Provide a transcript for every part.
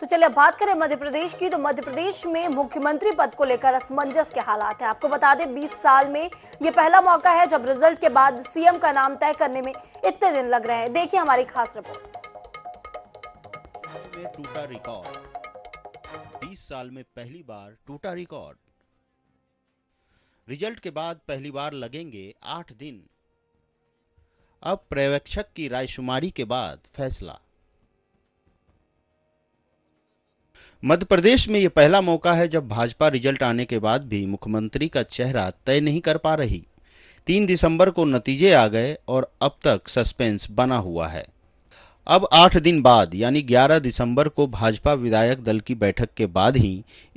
तो चलिए अब बात करें मध्य प्रदेश की तो मध्य प्रदेश में मुख्यमंत्री पद को लेकर असमंजस के हालात है आपको बता दें 20 साल में ये पहला मौका है जब रिजल्ट के बाद सीएम का नाम तय करने में इतने दिन लग रहे हैं देखिए हमारी खास रिपोर्ट टूटा रिकॉर्ड 20 साल में पहली बार टूटा रिकॉर्ड रिजल्ट के बाद पहली बार लगेंगे आठ दिन अब पर्यवेक्षक की रायशुमारी के बाद फैसला मध्य प्रदेश में ये पहला मौका है जब भाजपा रिजल्ट आने के बाद भी मुख्यमंत्री का चेहरा तय नहीं कर पा रही तीन दिसंबर को नतीजे आ गए और अब तक सस्पेंस बना हुआ है अब आठ दिन बाद यानी 11 दिसंबर को भाजपा विधायक दल की बैठक के बाद ही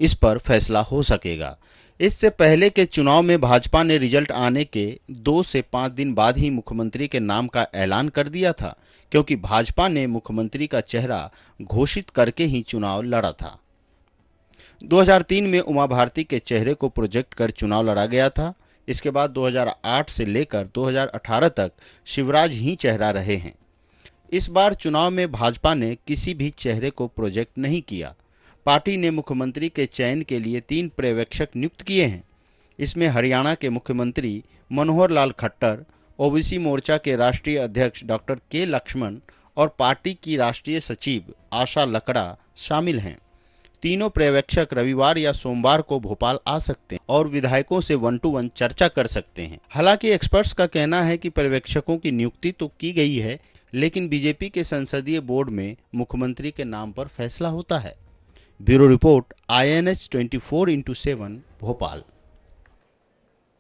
इस पर फैसला हो सकेगा इससे पहले के चुनाव में भाजपा ने रिजल्ट आने के दो से पाँच दिन बाद ही मुख्यमंत्री के नाम का ऐलान कर दिया था क्योंकि भाजपा ने मुख्यमंत्री का चेहरा घोषित करके ही चुनाव लड़ा था 2003 में उमा भारती के चेहरे को प्रोजेक्ट कर चुनाव लड़ा गया था इसके बाद 2008 से लेकर 2018 तक शिवराज ही चेहरा रहे हैं इस बार चुनाव में भाजपा ने किसी भी चेहरे को प्रोजेक्ट नहीं किया पार्टी ने मुख्यमंत्री के चयन के लिए तीन पर्यवेक्षक नियुक्त किए हैं इसमें हरियाणा के मुख्यमंत्री मनोहर लाल खट्टर ओबीसी मोर्चा के राष्ट्रीय अध्यक्ष डॉक्टर के लक्ष्मण और पार्टी की राष्ट्रीय सचिव आशा लकड़ा शामिल हैं तीनों पर्यवेक्षक रविवार या सोमवार को भोपाल आ सकते हैं और विधायकों से वन टू वन चर्चा कर सकते हैं हालांकि एक्सपर्ट्स का कहना है कि पर्यवेक्षकों की नियुक्ति तो की गई है लेकिन बीजेपी के संसदीय बोर्ड में मुख्यमंत्री के नाम पर फैसला होता है bureau report I N H twenty four into seven Bhopal